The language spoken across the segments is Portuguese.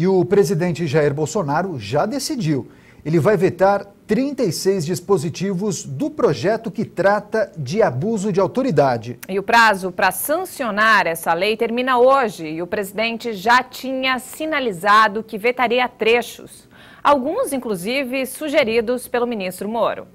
E o presidente Jair Bolsonaro já decidiu. Ele vai vetar 36 dispositivos do projeto que trata de abuso de autoridade. E o prazo para sancionar essa lei termina hoje e o presidente já tinha sinalizado que vetaria trechos. Alguns, inclusive, sugeridos pelo ministro Moro.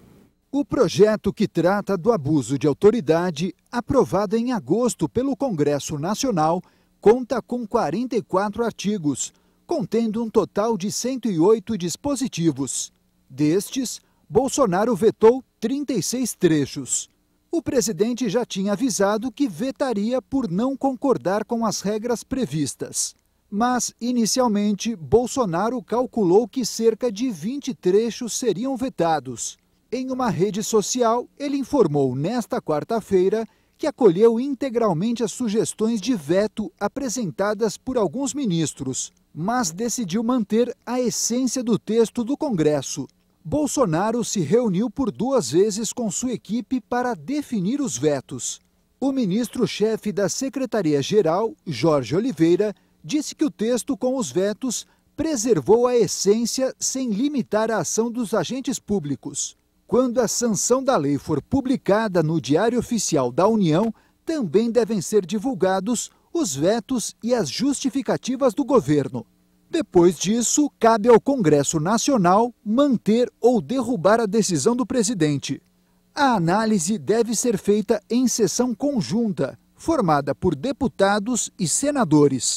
O projeto que trata do abuso de autoridade, aprovado em agosto pelo Congresso Nacional, conta com 44 artigos contendo um total de 108 dispositivos. Destes, Bolsonaro vetou 36 trechos. O presidente já tinha avisado que vetaria por não concordar com as regras previstas. Mas, inicialmente, Bolsonaro calculou que cerca de 20 trechos seriam vetados. Em uma rede social, ele informou nesta quarta-feira que acolheu integralmente as sugestões de veto apresentadas por alguns ministros, mas decidiu manter a essência do texto do Congresso. Bolsonaro se reuniu por duas vezes com sua equipe para definir os vetos. O ministro-chefe da Secretaria-Geral, Jorge Oliveira, disse que o texto com os vetos preservou a essência sem limitar a ação dos agentes públicos. Quando a sanção da lei for publicada no Diário Oficial da União, também devem ser divulgados os vetos e as justificativas do governo. Depois disso, cabe ao Congresso Nacional manter ou derrubar a decisão do presidente. A análise deve ser feita em sessão conjunta, formada por deputados e senadores.